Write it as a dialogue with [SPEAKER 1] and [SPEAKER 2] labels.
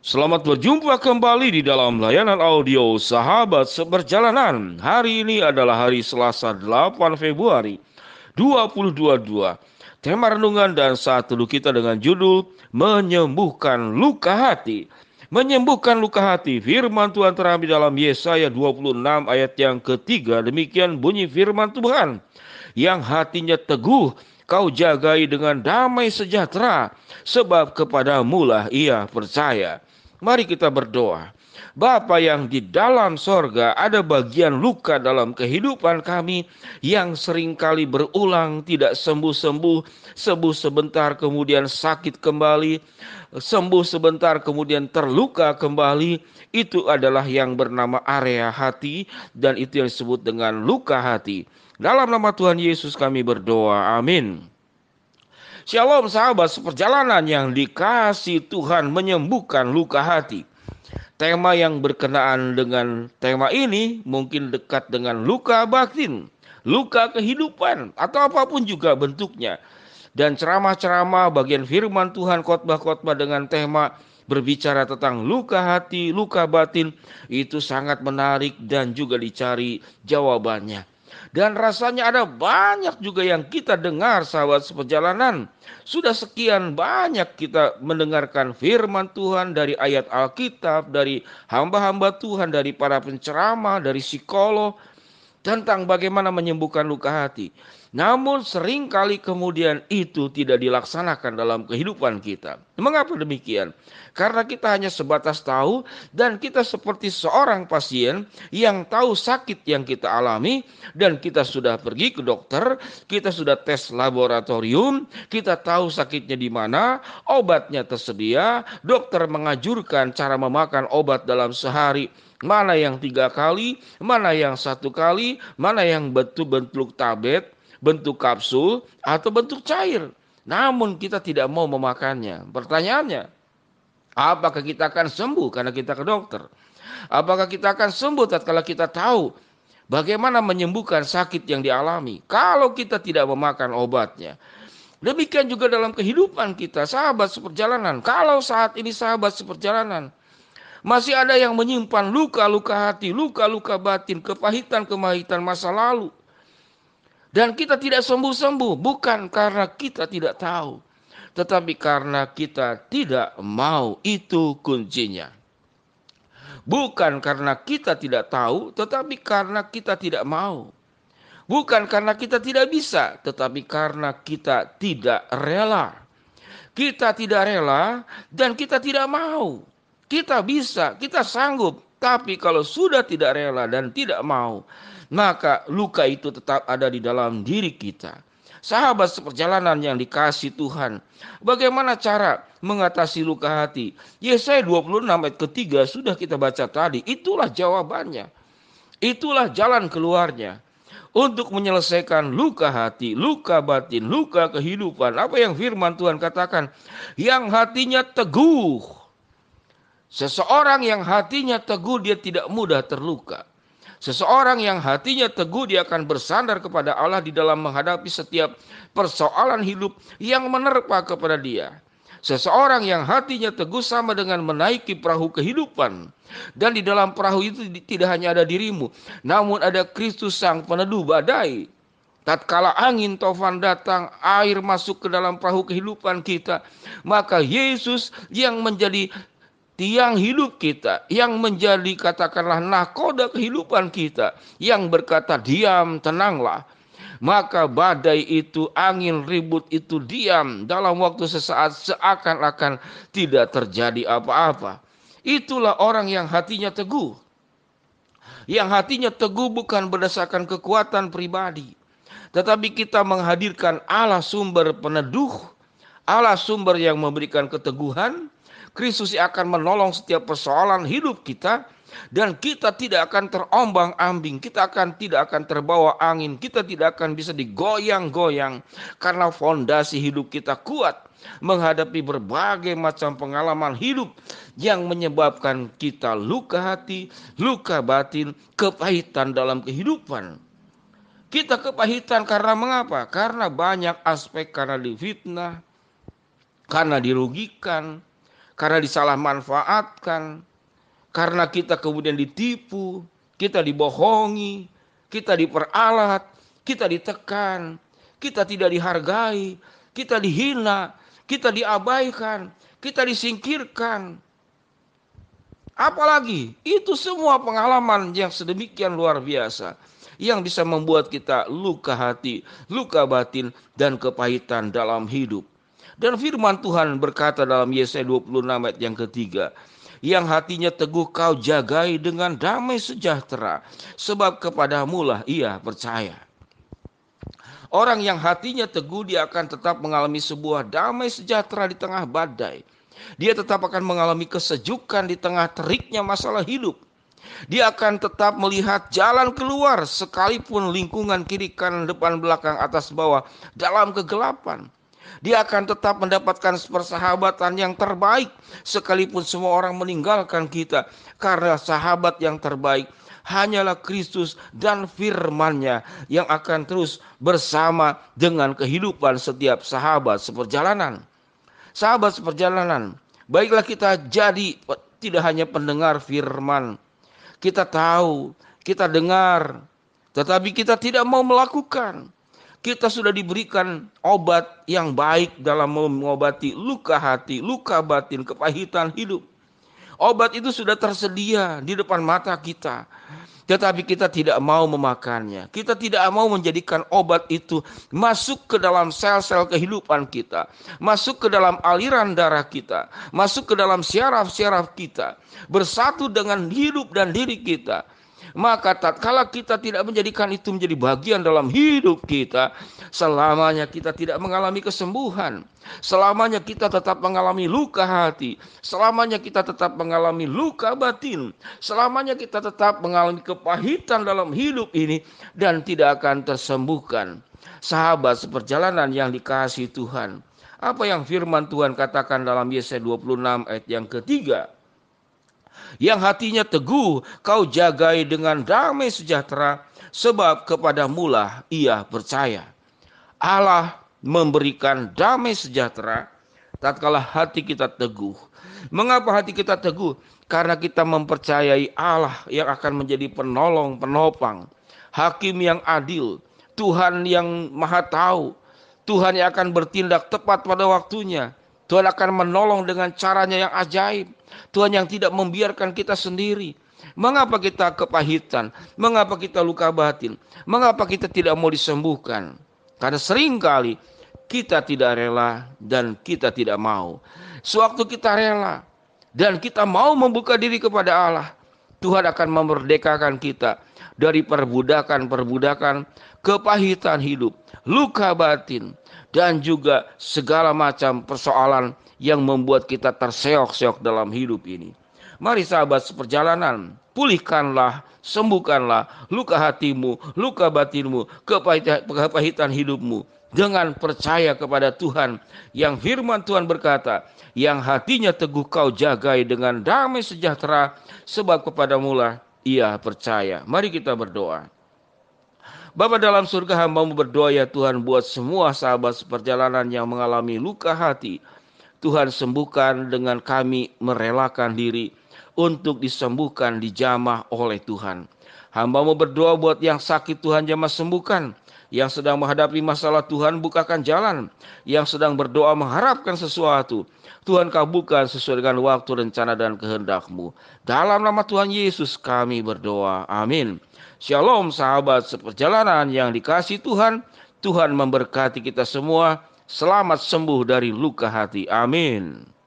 [SPEAKER 1] Selamat berjumpa kembali di dalam layanan audio Sahabat Seperjalanan. Hari ini adalah hari Selasa 8 Februari 2022. Tema renungan dan saat teduh kita dengan judul Menyembuhkan Luka Hati. Menyembuhkan luka hati. Firman Tuhan terambil dalam Yesaya 26 ayat yang ketiga. Demikian bunyi firman Tuhan. Yang hatinya teguh kau jagai dengan damai sejahtera, sebab kepadamulah ia percaya. Mari kita berdoa. Bapa yang di dalam sorga ada bagian luka dalam kehidupan kami yang seringkali berulang tidak sembuh-sembuh, sembuh sebentar kemudian sakit kembali, sembuh sebentar kemudian terluka kembali. Itu adalah yang bernama area hati dan itu yang disebut dengan luka hati. Dalam nama Tuhan Yesus kami berdoa. Amin. Shalom sahabat seperjalanan yang dikasih Tuhan menyembuhkan luka hati. Tema yang berkenaan dengan tema ini mungkin dekat dengan luka batin, luka kehidupan atau apapun juga bentuknya. Dan ceramah-ceramah bagian firman Tuhan khotbah-khotbah dengan tema berbicara tentang luka hati, luka batin itu sangat menarik dan juga dicari jawabannya. Dan rasanya ada banyak juga yang kita dengar sahabat seperjalanan. Sudah sekian banyak kita mendengarkan firman Tuhan dari ayat Alkitab, dari hamba-hamba Tuhan, dari para penceramah, dari psikolog tentang bagaimana menyembuhkan luka hati. Namun seringkali kemudian itu tidak dilaksanakan dalam kehidupan kita. Mengapa demikian? Karena kita hanya sebatas tahu dan kita seperti seorang pasien yang tahu sakit yang kita alami dan kita sudah pergi ke dokter, kita sudah tes laboratorium, kita tahu sakitnya di mana, obatnya tersedia, dokter mengajurkan cara memakan obat dalam sehari mana yang tiga kali, mana yang satu kali, mana yang bentuk-bentuk tablet, bentuk kapsul atau bentuk cair. Namun kita tidak mau memakannya. Pertanyaannya, apakah kita akan sembuh karena kita ke dokter? Apakah kita akan sembuh tatkala kita tahu bagaimana menyembuhkan sakit yang dialami kalau kita tidak memakan obatnya? Demikian juga dalam kehidupan kita, sahabat seperjalanan. Kalau saat ini sahabat seperjalanan masih ada yang menyimpan luka-luka hati, luka-luka batin, kepahitan-kemahitan masa lalu, dan kita tidak sembuh-sembuh bukan karena kita tidak tahu, tetapi karena kita tidak mau. Itu kuncinya. Bukan karena kita tidak tahu, tetapi karena kita tidak mau. Bukan karena kita tidak bisa, tetapi karena kita tidak rela. Kita tidak rela dan kita tidak mau. Kita bisa, kita sanggup, tapi kalau sudah tidak rela dan tidak mau, maka luka itu tetap ada di dalam diri kita. Sahabat seperjalanan yang dikasih Tuhan, bagaimana cara mengatasi luka hati? Yesaya 26 ayat ketiga sudah kita baca tadi, itulah jawabannya. Itulah jalan keluarnya untuk menyelesaikan luka hati, luka batin, luka kehidupan. Apa yang firman Tuhan katakan? Yang hatinya teguh. Seseorang yang hatinya teguh dia tidak mudah terluka. Seseorang yang hatinya teguh dia akan bersandar kepada Allah di dalam menghadapi setiap persoalan hidup yang menerpa kepada dia. Seseorang yang hatinya teguh sama dengan menaiki perahu kehidupan. Dan di dalam perahu itu tidak hanya ada dirimu, namun ada Kristus Sang Peneduh badai. Tatkala angin tofan datang, air masuk ke dalam perahu kehidupan kita, maka Yesus yang menjadi tiang hidup kita yang menjadi katakanlah nahkoda kehidupan kita yang berkata diam tenanglah maka badai itu angin ribut itu diam dalam waktu sesaat seakan-akan tidak terjadi apa-apa itulah orang yang hatinya teguh yang hatinya teguh bukan berdasarkan kekuatan pribadi tetapi kita menghadirkan Allah sumber peneduh Allah sumber yang memberikan keteguhan Kristus akan menolong setiap persoalan hidup kita dan kita tidak akan terombang ambing, kita akan tidak akan terbawa angin, kita tidak akan bisa digoyang-goyang karena fondasi hidup kita kuat menghadapi berbagai macam pengalaman hidup yang menyebabkan kita luka hati, luka batin, kepahitan dalam kehidupan. Kita kepahitan karena mengapa? Karena banyak aspek karena difitnah, karena dirugikan, karena disalah manfaatkan, karena kita kemudian ditipu, kita dibohongi, kita diperalat, kita ditekan, kita tidak dihargai, kita dihina, kita diabaikan, kita disingkirkan. Apalagi itu semua pengalaman yang sedemikian luar biasa yang bisa membuat kita luka hati, luka batin, dan kepahitan dalam hidup. Dan firman Tuhan berkata dalam Yesaya 26 ayat yang ketiga, yang hatinya teguh kau jagai dengan damai sejahtera, sebab kepadamu lah ia percaya. Orang yang hatinya teguh dia akan tetap mengalami sebuah damai sejahtera di tengah badai. Dia tetap akan mengalami kesejukan di tengah teriknya masalah hidup. Dia akan tetap melihat jalan keluar sekalipun lingkungan kiri kanan depan belakang atas bawah dalam kegelapan. Dia akan tetap mendapatkan persahabatan yang terbaik sekalipun semua orang meninggalkan kita. Karena sahabat yang terbaik hanyalah Kristus dan firman-Nya yang akan terus bersama dengan kehidupan setiap sahabat seperjalanan. Sahabat seperjalanan, baiklah kita jadi tidak hanya pendengar firman. Kita tahu, kita dengar, tetapi kita tidak mau melakukan. Kita sudah diberikan obat yang baik dalam mengobati luka hati, luka batin, kepahitan hidup. Obat itu sudah tersedia di depan mata kita. Tetapi kita tidak mau memakannya. Kita tidak mau menjadikan obat itu masuk ke dalam sel-sel kehidupan kita. Masuk ke dalam aliran darah kita. Masuk ke dalam syaraf-syaraf kita. Bersatu dengan hidup dan diri kita maka tak kalau kita tidak menjadikan itu menjadi bagian dalam hidup kita, selamanya kita tidak mengalami kesembuhan, selamanya kita tetap mengalami luka hati, selamanya kita tetap mengalami luka batin, selamanya kita tetap mengalami kepahitan dalam hidup ini dan tidak akan tersembuhkan. Sahabat seperjalanan yang dikasih Tuhan, apa yang firman Tuhan katakan dalam Yesaya 26 ayat yang ketiga? yang hatinya teguh kau jagai dengan damai sejahtera sebab kepada mula ia percaya. Allah memberikan damai sejahtera tatkala hati kita teguh. Mengapa hati kita teguh? Karena kita mempercayai Allah yang akan menjadi penolong, penopang, hakim yang adil, Tuhan yang maha tahu, Tuhan yang akan bertindak tepat pada waktunya. Tuhan akan menolong dengan caranya yang ajaib. Tuhan yang tidak membiarkan kita sendiri. Mengapa kita kepahitan? Mengapa kita luka batin? Mengapa kita tidak mau disembuhkan? Karena seringkali kita tidak rela dan kita tidak mau. Sewaktu kita rela dan kita mau membuka diri kepada Allah, Tuhan akan memerdekakan kita dari perbudakan-perbudakan kepahitan hidup, luka batin, dan juga segala macam persoalan yang membuat kita terseok-seok dalam hidup ini. Mari sahabat seperjalanan, pulihkanlah, sembuhkanlah luka hatimu, luka batinmu, kepahitan hidupmu dengan percaya kepada Tuhan yang firman Tuhan berkata, yang hatinya teguh kau jagai dengan damai sejahtera sebab kepada mula ia percaya. Mari kita berdoa. Bapa dalam surga hambamu berdoa ya Tuhan buat semua sahabat seperjalanan yang mengalami luka hati. Tuhan sembuhkan dengan kami merelakan diri untuk disembuhkan dijamah oleh Tuhan. Hambamu berdoa buat yang sakit Tuhan jamah sembuhkan. Yang sedang menghadapi masalah Tuhan bukakan jalan. Yang sedang berdoa mengharapkan sesuatu. Tuhan kabulkan sesuai dengan waktu, rencana, dan kehendakmu. Dalam nama Tuhan Yesus kami berdoa. Amin. Shalom sahabat seperjalanan yang dikasih Tuhan. Tuhan memberkati kita semua. Selamat sembuh dari luka hati. Amin.